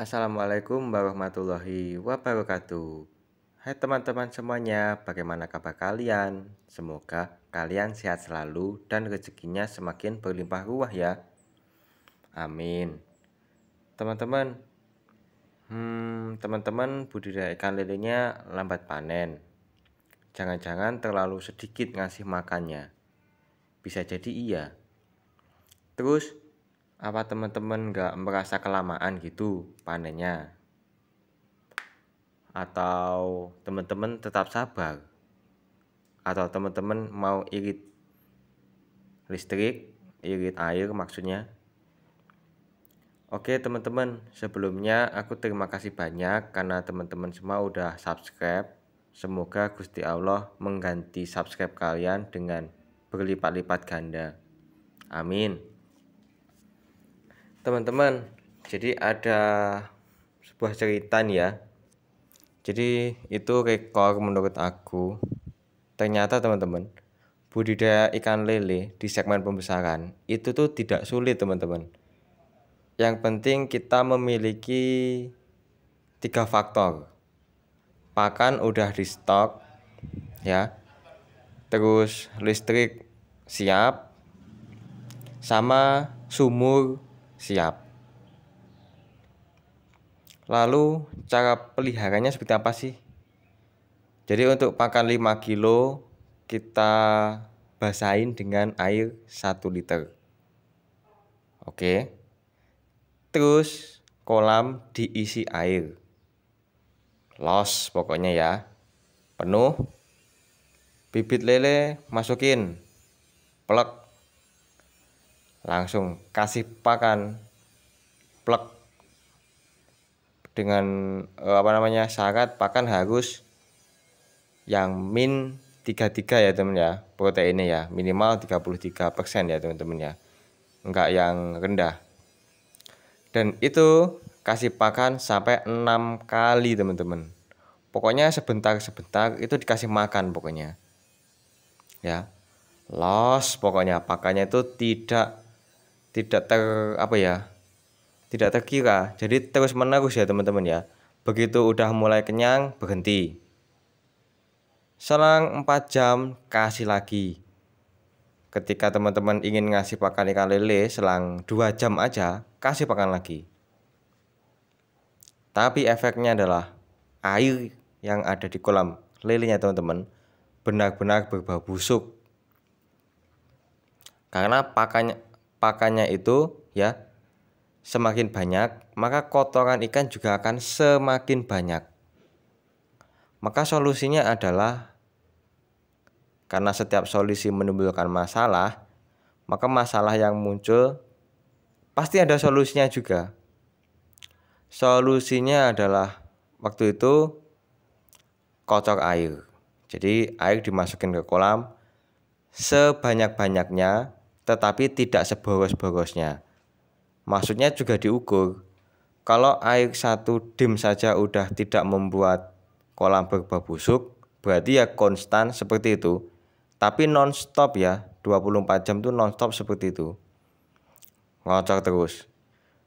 Assalamualaikum warahmatullahi wabarakatuh. Hai teman-teman semuanya, bagaimana kabar kalian? Semoga kalian sehat selalu dan rezekinya semakin berlimpah ruah ya. Amin. Teman-teman, hmm, teman-teman budidaya ikan lelenya lambat panen. Jangan-jangan terlalu sedikit ngasih makannya. Bisa jadi iya. Terus apa teman-teman nggak merasa kelamaan gitu panennya? Atau teman-teman tetap sabar? Atau teman-teman mau irit listrik, irit air maksudnya? Oke teman-teman, sebelumnya aku terima kasih banyak karena teman-teman semua udah subscribe. Semoga Gusti Allah mengganti subscribe kalian dengan berlipat-lipat ganda. Amin teman-teman jadi ada sebuah cerita nih ya jadi itu rekor menurut aku ternyata teman-teman budidaya ikan lele di segmen pembesaran itu tuh tidak sulit teman-teman yang penting kita memiliki tiga faktor pakan udah di stok ya terus listrik siap sama sumur siap. Lalu cara peliharanya seperti apa sih? Jadi untuk pakan 5 kilo kita basahin dengan air 1 liter. Oke. Terus kolam diisi air. Los pokoknya ya. Penuh. Bibit lele masukin. Plek langsung kasih pakan plek dengan eh, apa namanya sangat pakan harus yang min 33 ya teman ya proteinnya ya minimal 33% ya teman-teman ya enggak yang rendah dan itu kasih pakan sampai enam kali teman-teman pokoknya sebentar-sebentar itu dikasih makan pokoknya ya los pokoknya pakannya itu tidak tidak ter apa ya tidak terkira jadi terus menerus ya teman-teman ya begitu udah mulai kenyang berhenti selang 4 jam kasih lagi ketika teman-teman ingin ngasih pakan ikan lele selang 2 jam aja kasih pakan lagi tapi efeknya adalah air yang ada di kolam lelenya teman-teman benar-benar berbau busuk karena pakannya pakannya itu ya semakin banyak, maka kotoran ikan juga akan semakin banyak. Maka solusinya adalah karena setiap solusi menimbulkan masalah, maka masalah yang muncul pasti ada solusinya juga. Solusinya adalah waktu itu kocok air. Jadi air dimasukin ke kolam sebanyak-banyaknya tetapi tidak seboros-borosnya. Maksudnya juga diukur. Kalau air satu dim saja udah tidak membuat kolam berbau busuk, berarti ya konstan seperti itu. Tapi non-stop ya, 24 jam tuh non-stop seperti itu. Ngocor terus.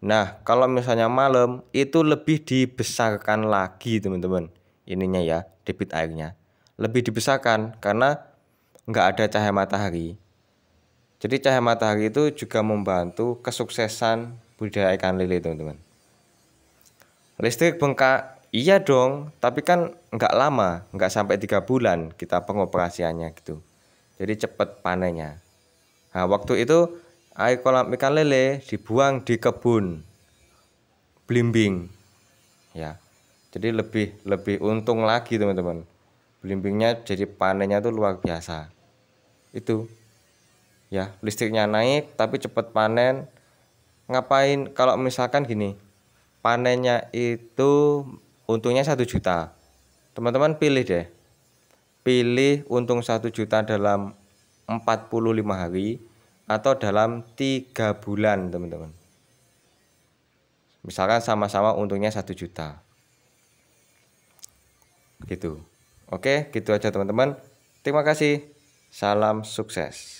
Nah, kalau misalnya malam itu lebih dibesarkan lagi teman-teman. Ininya ya, debit airnya. Lebih dibesarkan karena nggak ada cahaya matahari. Jadi cahaya matahari itu juga membantu kesuksesan budidaya ikan lele teman-teman. Listrik bengkak, iya dong, tapi kan nggak lama, nggak sampai tiga bulan kita pengoperasiannya gitu. Jadi cepat panennya. Nah, waktu itu air kolam ikan lele dibuang di kebun belimbing ya. Jadi lebih lebih untung lagi teman-teman. Belimbingnya jadi panennya tuh luar biasa. Itu ya listriknya naik tapi cepat panen ngapain kalau misalkan gini panennya itu untungnya satu juta teman-teman pilih deh pilih untung satu juta dalam 45 hari atau dalam tiga bulan teman-teman misalkan sama-sama untungnya satu juta gitu oke gitu aja teman-teman terima kasih salam sukses